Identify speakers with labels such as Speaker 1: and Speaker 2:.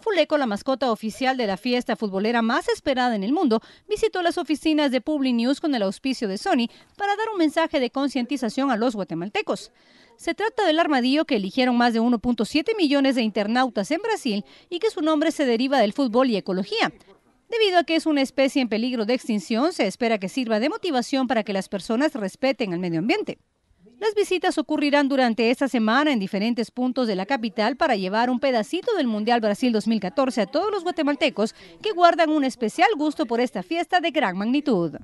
Speaker 1: Fuleco, la mascota oficial de la fiesta futbolera más esperada en el mundo, visitó las oficinas de Publi News con el auspicio de Sony para dar un mensaje de concientización a los guatemaltecos. Se trata del armadillo que eligieron más de 1.7 millones de internautas en Brasil y que su nombre se deriva del fútbol y ecología. Debido a que es una especie en peligro de extinción, se espera que sirva de motivación para que las personas respeten el medio ambiente. Las visitas ocurrirán durante esta semana en diferentes puntos de la capital para llevar un pedacito del Mundial Brasil 2014 a todos los guatemaltecos que guardan un especial gusto por esta fiesta de gran magnitud.